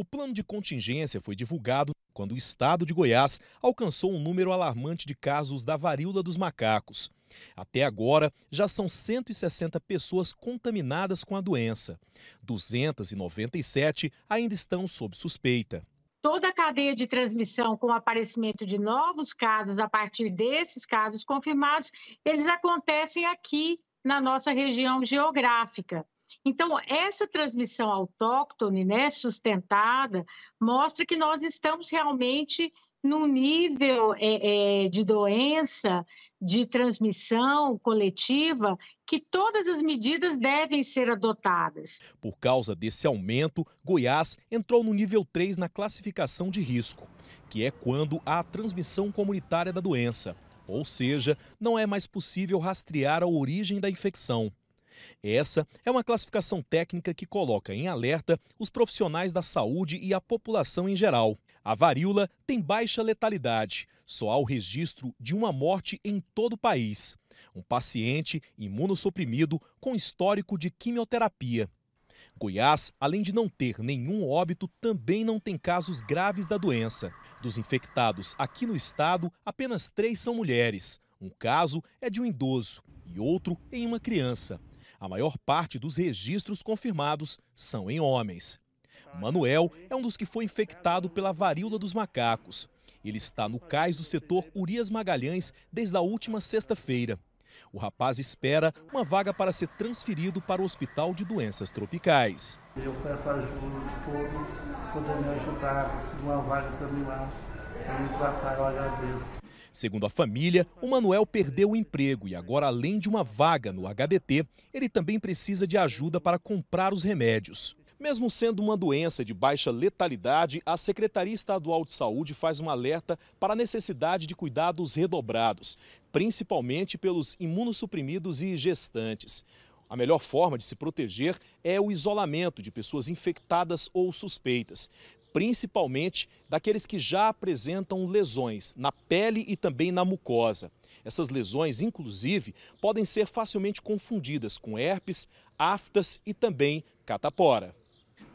O plano de contingência foi divulgado quando o estado de Goiás alcançou um número alarmante de casos da varíola dos macacos. Até agora, já são 160 pessoas contaminadas com a doença. 297 ainda estão sob suspeita. Toda a cadeia de transmissão com o aparecimento de novos casos a partir desses casos confirmados, eles acontecem aqui na nossa região geográfica. Então, essa transmissão autóctone, né, sustentada, mostra que nós estamos realmente num nível é, é, de doença, de transmissão coletiva, que todas as medidas devem ser adotadas. Por causa desse aumento, Goiás entrou no nível 3 na classificação de risco, que é quando há transmissão comunitária da doença. Ou seja, não é mais possível rastrear a origem da infecção. Essa é uma classificação técnica que coloca em alerta os profissionais da saúde e a população em geral. A varíola tem baixa letalidade, só há o registro de uma morte em todo o país. Um paciente imunossuprimido com histórico de quimioterapia. Goiás, além de não ter nenhum óbito, também não tem casos graves da doença. Dos infectados aqui no estado, apenas três são mulheres. Um caso é de um idoso e outro em uma criança. A maior parte dos registros confirmados são em homens. Manuel é um dos que foi infectado pela varíola dos macacos. Ele está no cais do setor Urias Magalhães desde a última sexta-feira. O rapaz espera uma vaga para ser transferido para o Hospital de Doenças Tropicais. Eu peço ajuda de todos poder me ajudar, uma vaga para mim lá a Deus. Segundo a família, o Manuel perdeu o emprego e agora, além de uma vaga no HDT, ele também precisa de ajuda para comprar os remédios. Mesmo sendo uma doença de baixa letalidade, a Secretaria Estadual de Saúde faz um alerta para a necessidade de cuidados redobrados, principalmente pelos imunossuprimidos e gestantes. A melhor forma de se proteger é o isolamento de pessoas infectadas ou suspeitas, principalmente daqueles que já apresentam lesões na pele e também na mucosa. Essas lesões, inclusive, podem ser facilmente confundidas com herpes, aftas e também catapora.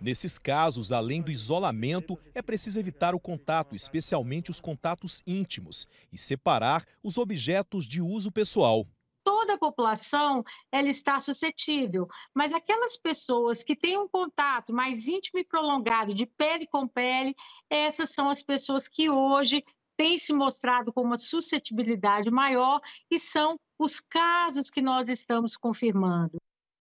Nesses casos, além do isolamento, é preciso evitar o contato, especialmente os contatos íntimos, e separar os objetos de uso pessoal toda a população ela está suscetível, mas aquelas pessoas que têm um contato mais íntimo e prolongado de pele com pele, essas são as pessoas que hoje têm se mostrado com uma suscetibilidade maior e são os casos que nós estamos confirmando.